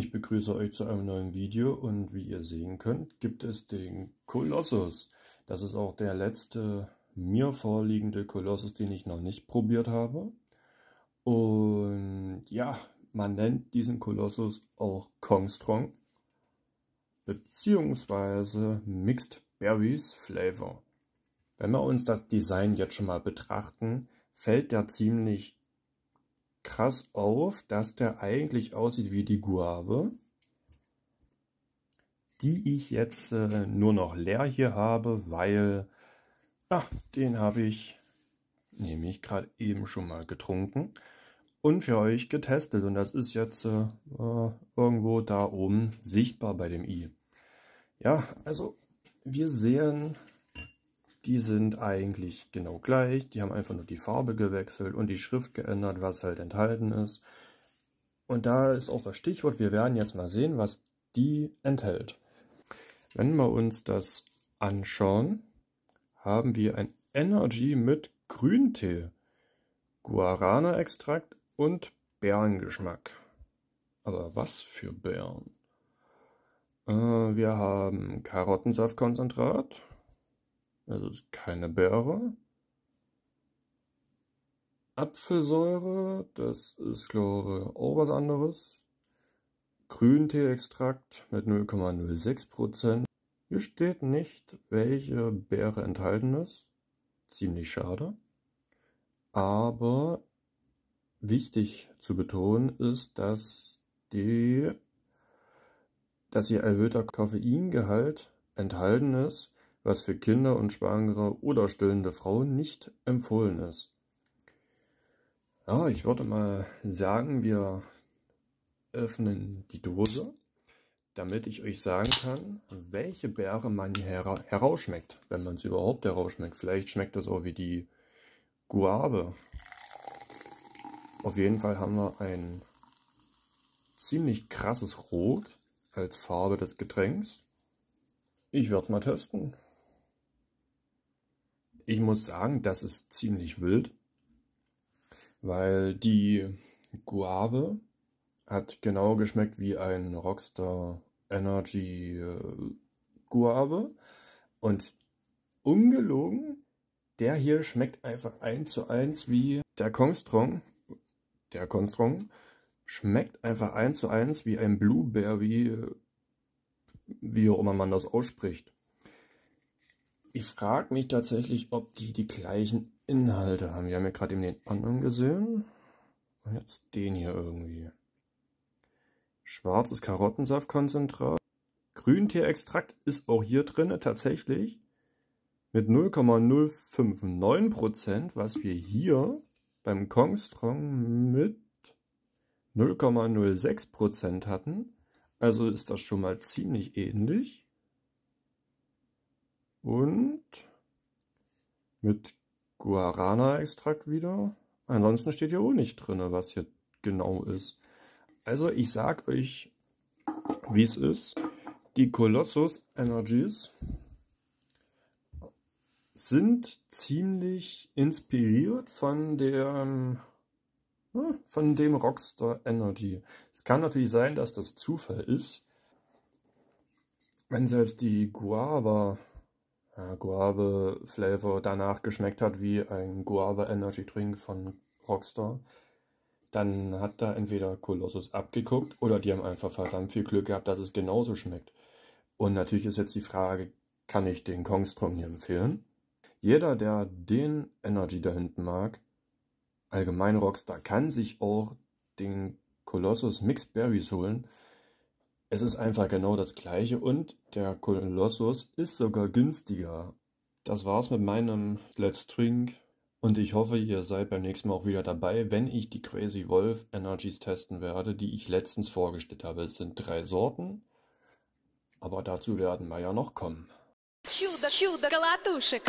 Ich begrüße euch zu einem neuen Video und wie ihr sehen könnt, gibt es den Kolossus. Das ist auch der letzte mir vorliegende Kolossus, den ich noch nicht probiert habe. Und ja, man nennt diesen Kolossus auch Kongstrong bzw. Mixed Berries Flavor. Wenn wir uns das Design jetzt schon mal betrachten, fällt der ziemlich krass auf, dass der eigentlich aussieht wie die Guave, die ich jetzt äh, nur noch leer hier habe, weil, ach, den habe ich nämlich gerade eben schon mal getrunken und für euch getestet. Und das ist jetzt äh, irgendwo da oben sichtbar bei dem i. Ja, also wir sehen die sind eigentlich genau gleich. Die haben einfach nur die Farbe gewechselt und die Schrift geändert, was halt enthalten ist. Und da ist auch das Stichwort, wir werden jetzt mal sehen, was die enthält. Wenn wir uns das anschauen, haben wir ein Energy mit Grüntee, Guarana-Extrakt und Bärengeschmack. Aber was für Bären? Äh, wir haben Karottensaftkonzentrat, also es ist keine Beere. Apfelsäure, das ist glaube ich auch was anderes. Grünteeextrakt mit 0,06%. Hier steht nicht, welche Beere enthalten ist. Ziemlich schade. Aber wichtig zu betonen ist, dass die, dass ihr erhöhter Koffeingehalt enthalten ist was für Kinder und Schwangere oder stillende Frauen nicht empfohlen ist. Ja, ich würde mal sagen, wir öffnen die Dose, damit ich euch sagen kann, welche Beere man her herausschmeckt, wenn man es überhaupt herausschmeckt. Vielleicht schmeckt das auch wie die Guave. Auf jeden Fall haben wir ein ziemlich krasses Rot als Farbe des Getränks. Ich werde es mal testen ich muss sagen, das ist ziemlich wild, weil die Guave hat genau geschmeckt wie ein Rockstar Energy äh, Guave und ungelogen, der hier schmeckt einfach eins zu eins wie der Kongstrong. Der Kongstrong schmeckt einfach eins zu eins wie ein Blueberry, äh, wie auch immer man das ausspricht. Ich frage mich tatsächlich, ob die die gleichen Inhalte haben. Wir haben ja gerade eben den anderen gesehen. Und jetzt den hier irgendwie. Schwarzes Karottensaftkonzentrat. grüntee ist auch hier drin tatsächlich mit 0,059%, was wir hier beim Kongstrong mit 0,06% hatten. Also ist das schon mal ziemlich ähnlich und mit Guarana-Extrakt wieder. Ansonsten steht hier auch nicht drin, was hier genau ist. Also ich sag euch, wie es ist. Die Colossus Energies sind ziemlich inspiriert von dem, hm, von dem Rockstar Energy. Es kann natürlich sein, dass das Zufall ist. Wenn selbst die Guava Guave Flavor danach geschmeckt hat wie ein Guava Energy Drink von Rockstar, dann hat da entweder Colossus abgeguckt oder die haben einfach verdammt viel Glück gehabt, dass es genauso schmeckt. Und natürlich ist jetzt die Frage, kann ich den Kongstrom hier empfehlen? Jeder, der den Energy da hinten mag, allgemein Rockstar, kann sich auch den Colossus Mixed Berries holen. Es ist einfach genau das gleiche und der Kolossus ist sogar günstiger. Das war's mit meinem Let's Drink und ich hoffe, ihr seid beim nächsten Mal auch wieder dabei, wenn ich die Crazy Wolf Energies testen werde, die ich letztens vorgestellt habe. Es sind drei Sorten, aber dazu werden wir ja noch kommen. Чудо, чудо, колотушек.